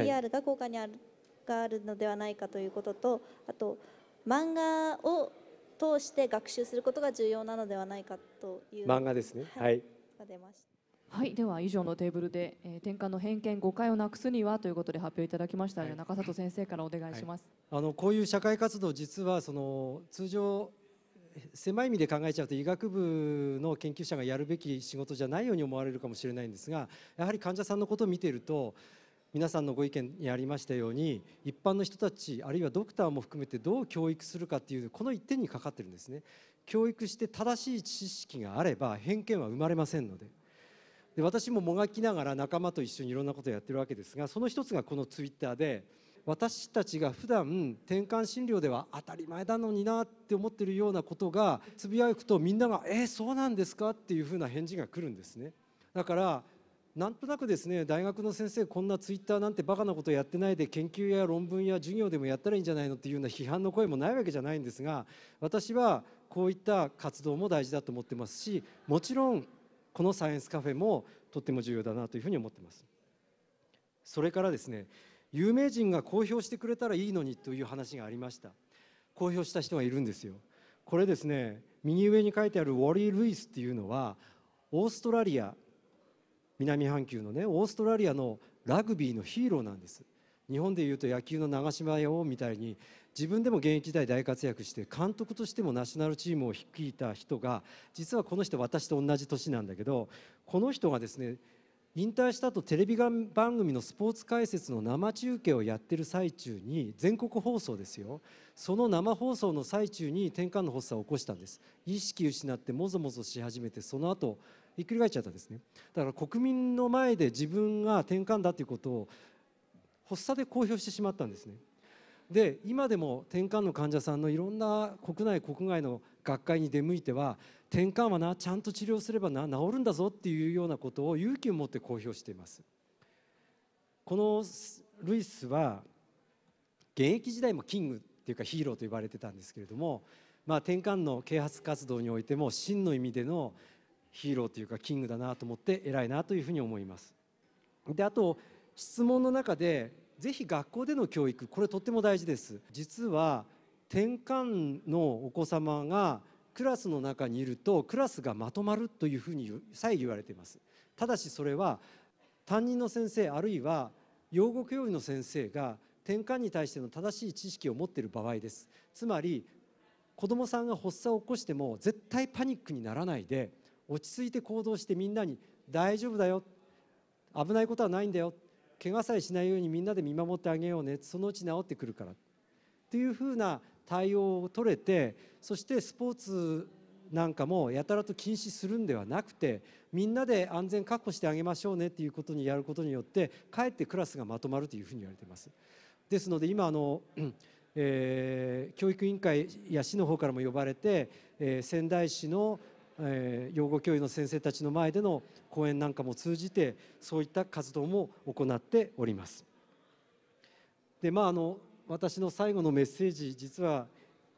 PR が効果にあるがあるのではないかということとあと漫画を通して学習することが重要なのではないかという漫画ですねはい、はい、が出ましたはいでは以上のテーブルで、えー、転換の偏見誤解をなくすにはということで発表いただきましたので、はい、中里先生からお願いします、はい、あのこういう社会活動実はその通常狭い意味で考えちゃうと医学部の研究者がやるべき仕事じゃないように思われるかもしれないんですがやはり患者さんのことを見ていると皆さんのご意見にありましたように一般の人たちあるいはドクターも含めてどう教育するかっていうこの一点にかかってるんですね教育して正しい知識があれば偏見は生まれませんのでで私ももがきながら仲間と一緒にいろんなことをやってるわけですがその一つがこのツイッターで私たちが普段転換診療では当たり前なのになって思ってるようなことがつぶやくとみんなが「えー、そうなんですか?」っていうふうな返事が来るんですね。だからなんとなくですね大学の先生こんなツイッターなんてバカなことやってないで研究や論文や授業でもやったらいいんじゃないのっていうような批判の声もないわけじゃないんですが私はこういった活動も大事だと思ってますしもちろんこのサイエンスカフェもとっても重要だなというふうに思ってますそれからですね有名人が公表してくれたらいいのにという話がありました公表した人がいるんですよこれですね右上に書いてあるウォリー・ルイスっていうのはオーストラリア南半球のねオーストラリアのラグビーのヒーローなんです日本でいうと野球の長嶋洋みたいに自分でも現役時代大活躍して監督としてもナショナルチームを率いた人が実はこの人私と同じ年なんだけどこの人がですね引退した後テレビ番組のスポーツ解説の生中継をやってる最中に全国放送ですよその生放送の最中に転換の発作を起こしたんです意識失ってもぞもぞし始めてその後ひっくり返っちゃったんですねだから国民の前で自分が転換だということを発作で公表してしまったんですねで今でも転換の患者さんのいろんな国内国外の学会に出向いては転換はなちゃんと治療すればな治るんだぞっていうようなことを勇気を持って公表していますこのルイスは現役時代もキングっていうかヒーローと呼ばれてたんですけれども、まあ、転換の啓発活動においても真の意味でのヒーローというかキングだなと思って偉いなというふうに思いますであと質問の中でぜひ学校での教育これとっても大事です実は転換のお子様がクラスの中にいるとクラスがまとまるというふうにさえ言われていますただしそれは担任の先生あるいは養護教諭の先生が転換に対しての正しい知識を持っている場合ですつまり子どもさんが発作を起こしても絶対パニックにならないで落ち着いて行動してみんなに「大丈夫だよ危ないことはないんだよ」怪我さえしないようにみんなで見守ってあげようねそのうち治ってくるからっていうふうな対応を取れてそしてスポーツなんかもやたらと禁止するんではなくてみんなで安全確保してあげましょうねっていうことにやることによってかえってクラスがまとまるというふうに言われています。ですので今あの、えー、教育委員会や市の方からも呼ばれて、えー、仙台市のえー、養護教諭の先生たちの前での講演なんかも通じてそういった活動も行っております。でまああの私の最後のメッセージ実は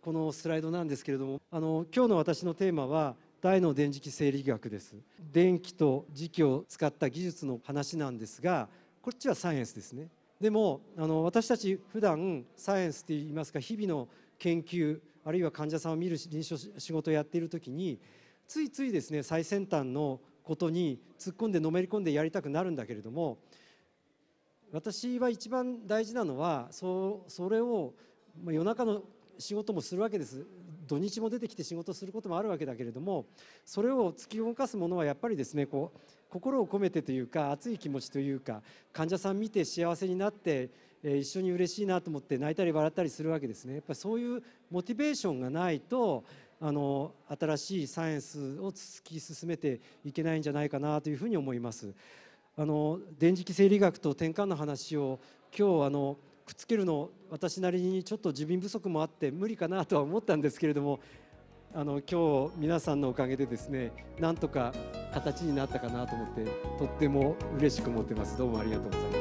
このスライドなんですけれどもあの今日の私のテーマは大の電磁気生理学です電気と磁気を使った技術の話なんですがこっちはサイエンスですねでもあの私たち普段サイエンスっていいますか日々の研究あるいは患者さんを見る臨床仕事をやっている時についついですね最先端のことに突っ込んでのめり込んでやりたくなるんだけれども私は一番大事なのはそそれを、まあ、夜中の仕事もするわけです土日も出てきて仕事することもあるわけだけれどもそれを突き動かすものはやっぱりですねこう心を込めてというか熱い気持ちというか患者さん見て幸せになって一緒に嬉しいなと思って泣いたり笑ったりするわけですねやっぱそういうモチベーションがないとあの新しいサイエンスを突き進めていけないんじゃないかなというふうに思います。あの電磁気生理学と転換の話を今日あのくっつけるの私なりにちょっと自分不足もあって無理かなとは思ったんですけれどもあの今日皆さんのおかげでですねなんとか形になったかなと思ってとっても嬉しく思ってますどうもありがとうございます